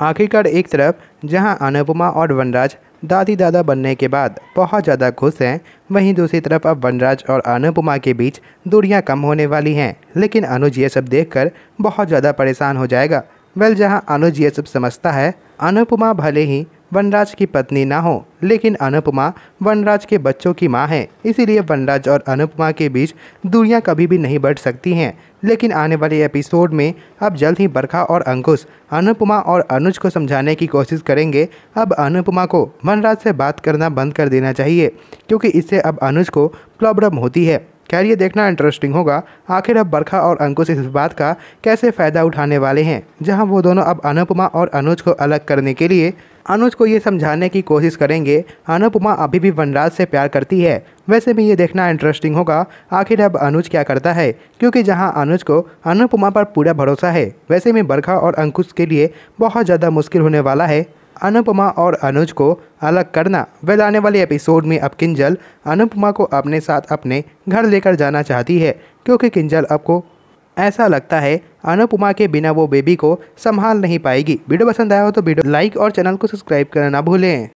आखिरकार एक तरफ जहां अनुपमा और वनराज दादी दादा बनने के बाद बहुत ज़्यादा खुश हैं वहीं दूसरी तरफ अब वनराज और अनुपमा के बीच दूरियां कम होने वाली हैं लेकिन अनुज ये सब देखकर बहुत ज़्यादा परेशान हो जाएगा वेल जहां अनुज ये सब समझता है अनुपमा भले ही वनराज की पत्नी ना हो लेकिन अनुपमा वनराज के बच्चों की माँ है इसीलिए वनराज और अनुपमा के बीच दूरियाँ कभी भी नहीं बढ़ सकती हैं लेकिन आने वाले एपिसोड में अब जल्द ही बरखा और अंकुश अनुपमा और अनुज को समझाने की कोशिश करेंगे अब अनुपमा को वनराज से बात करना बंद कर देना चाहिए क्योंकि इससे अब अनुज को प्रॉब्लम होती है खैर ये देखना इंटरेस्टिंग होगा आखिर अब बरखा और अंकुश इस बात का कैसे फ़ायदा उठाने वाले हैं जहाँ वो दोनों अब अनुपमा और अनुज को अलग करने के लिए अनुज को ये समझाने की कोशिश करेंगे अनुपमा अभी भी वनराज से प्यार करती है वैसे भी ये देखना इंटरेस्टिंग होगा आखिर अब अनुज क्या करता है क्योंकि जहां अनुज को अनुपमा पर पूरा भरोसा है वैसे में बरखा और अंकुश के लिए बहुत ज़्यादा मुश्किल होने वाला है अनुपमा और अनुज को अलग करना वेल आने वाले एपिसोड में अब किंजल अनुपमा को अपने साथ अपने घर लेकर जाना चाहती है क्योंकि किंजल अब को ऐसा लगता है अनुपमा के बिना वो बेबी को संभाल नहीं पाएगी वीडियो पसंद आया हो तो वीडियो लाइक और चैनल को सब्सक्राइब करना ना भूलें